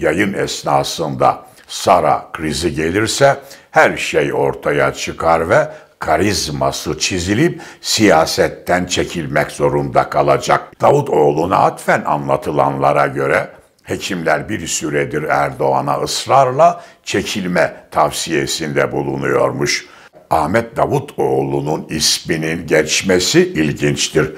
yayın esnasında Sara krizi gelirse her şey ortaya çıkar ve karizması çizilip siyasetten çekilmek zorunda kalacak. Davutoğlu'na atfen anlatılanlara göre hekimler bir süredir Erdoğan'a ısrarla çekilme tavsiyesinde bulunuyormuş. Ahmet Davutoğlu'nun isminin geçmesi ilginçtir.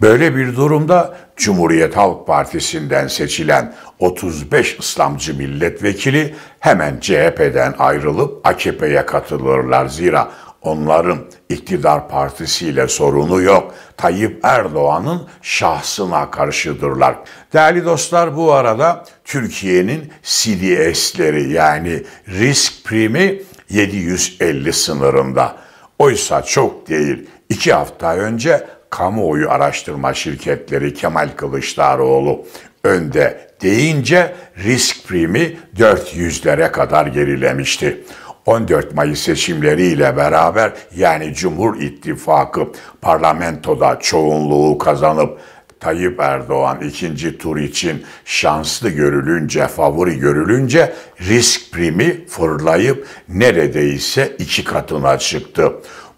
Böyle bir durumda Cumhuriyet Halk Partisi'nden seçilen 35 İslamcı milletvekili hemen CHP'den ayrılıp AKP'ye katılırlar. Zira onların iktidar partisiyle sorunu yok. Tayyip Erdoğan'ın şahsına karşıdırlar. Değerli dostlar bu arada Türkiye'nin CDS'leri yani risk primi 750 sınırında. Oysa çok değil. İki hafta önce kamuoyu araştırma şirketleri Kemal Kılıçdaroğlu önde deyince risk primi 400'lere kadar gerilemişti. 14 Mayıs seçimleriyle beraber yani Cumhur İttifakı parlamentoda çoğunluğu kazanıp Tayyip Erdoğan ikinci tur için şanslı görülünce, favori görülünce risk primi fırlayıp neredeyse iki katına çıktı.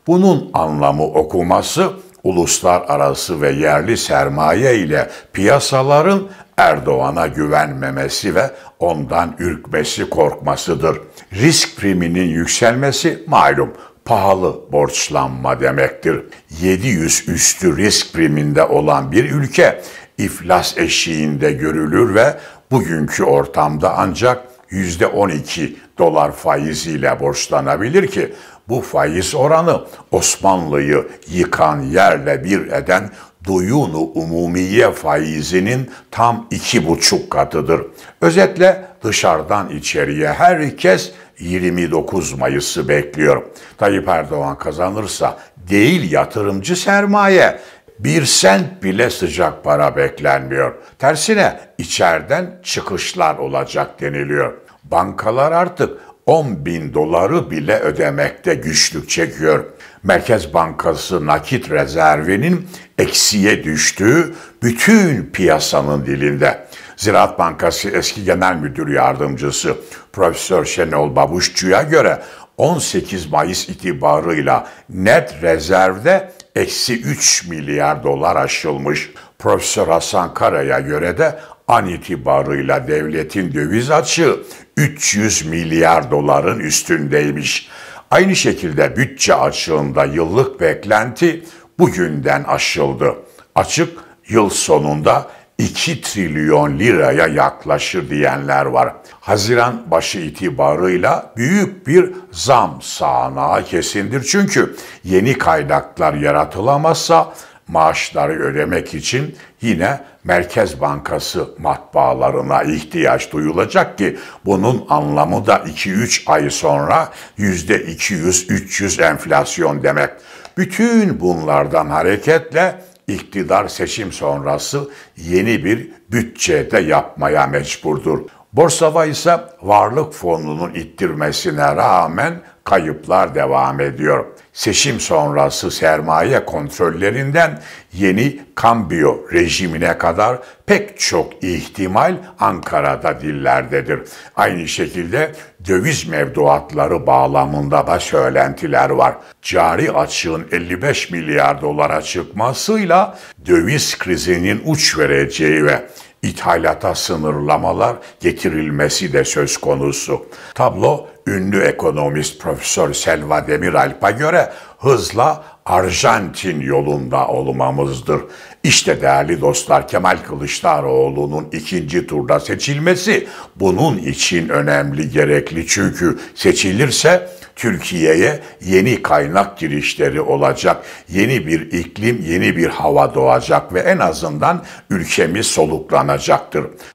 Bunun anlamı okuması uluslararası ve yerli sermaye ile piyasaların Erdoğan'a güvenmemesi ve ondan ürkmesi korkmasıdır. Risk priminin yükselmesi malum pahalı borçlanma demektir. 700 üstü risk priminde olan bir ülke iflas eşiğinde görülür ve bugünkü ortamda ancak %12 dolar faiziyle borçlanabilir ki bu faiz oranı Osmanlı'yı yıkan yerle bir eden Duyunu umumiye faizinin tam iki buçuk katıdır. Özetle dışarıdan içeriye herkes 29 Mayıs'ı bekliyor. Tayyip Erdoğan kazanırsa değil yatırımcı sermaye, bir sent bile sıcak para beklenmiyor. Tersine içeriden çıkışlar olacak deniliyor. Bankalar artık 10 bin doları bile ödemekte güçlük çekiyor. Merkez Bankası nakit rezervinin eksiye düştüğü bütün piyasanın dilinde. Ziraat Bankası eski genel müdür yardımcısı Profesör Şenol Babuşçu'ya göre 18 Mayıs itibarıyla net rezervde eksi 3 milyar dolar aşılmış. Profesör Hasan Kara'ya göre de an itibarıyla devletin döviz açığı 300 milyar doların üstündeymiş. Aynı şekilde bütçe açığında yıllık beklenti bugünden aşıldı. Açık yıl sonunda 2 trilyon liraya yaklaşır diyenler var. Haziran başı itibarıyla büyük bir zam sağanağı kesindir. Çünkü yeni kaynaklar yaratılamazsa maaşları ödemek için yine Merkez Bankası matbaalarına ihtiyaç duyulacak ki bunun anlamı da 2-3 ay sonra %200-300 enflasyon demek. Bütün bunlardan hareketle iktidar seçim sonrası yeni bir bütçede yapmaya mecburdur. Borsada ise varlık fonunun ittirmesine rağmen kayıplar devam ediyor. Seçim sonrası sermaye kontrollerinden yeni kambiyo rejimine kadar pek çok ihtimal Ankara'da dillerdedir. Aynı şekilde döviz mevduatları bağlamında da söylentiler var. Cari açığın 55 milyar dolara çıkmasıyla döviz krizinin uç vereceği ve İthalata sınırlamalar getirilmesi de söz konusu. Tablo ünlü ekonomist Profesör Selva Demiralp'a göre hızla Arjantin yolunda olmamızdır. İşte değerli dostlar Kemal Kılıçdaroğlu'nun ikinci turda seçilmesi bunun için önemli gerekli. Çünkü seçilirse Türkiye'ye yeni kaynak girişleri olacak, yeni bir iklim, yeni bir hava doğacak ve en azından ülkemiz soluklanacaktır.